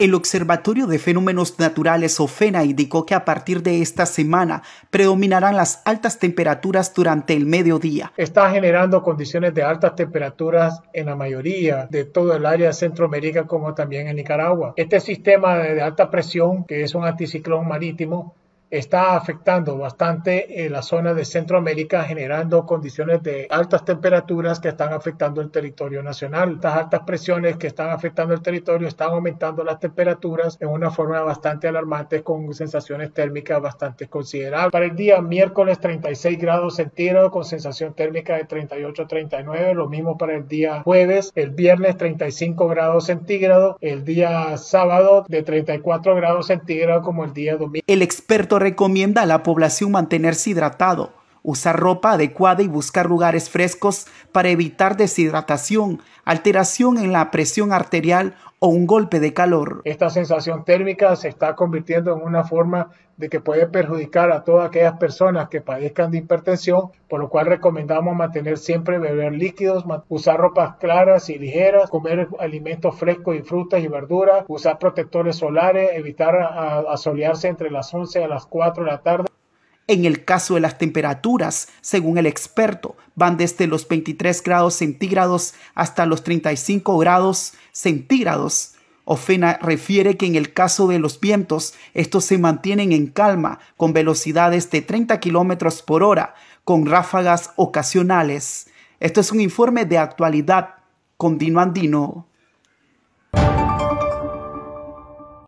El Observatorio de Fenómenos Naturales OFENA indicó que a partir de esta semana predominarán las altas temperaturas durante el mediodía. Está generando condiciones de altas temperaturas en la mayoría de todo el área de Centroamérica como también en Nicaragua. Este sistema de alta presión, que es un anticiclón marítimo, está afectando bastante eh, la zona de Centroamérica, generando condiciones de altas temperaturas que están afectando el territorio nacional. Estas altas presiones que están afectando el territorio están aumentando las temperaturas en una forma bastante alarmante con sensaciones térmicas bastante considerables. Para el día miércoles 36 grados centígrados con sensación térmica de 38 39, lo mismo para el día jueves, el viernes 35 grados centígrados, el día sábado de 34 grados centígrados como el día domingo. El experto recomienda a la población mantenerse hidratado usar ropa adecuada y buscar lugares frescos para evitar deshidratación, alteración en la presión arterial o un golpe de calor. Esta sensación térmica se está convirtiendo en una forma de que puede perjudicar a todas aquellas personas que padezcan de hipertensión, por lo cual recomendamos mantener siempre beber líquidos, usar ropas claras y ligeras, comer alimentos frescos y frutas y verduras, usar protectores solares, evitar asolearse entre las 11 a las 4 de la tarde en el caso de las temperaturas, según el experto, van desde los 23 grados centígrados hasta los 35 grados centígrados. Ofena refiere que en el caso de los vientos, estos se mantienen en calma con velocidades de 30 kilómetros por hora, con ráfagas ocasionales. Esto es un informe de actualidad con Dino Andino.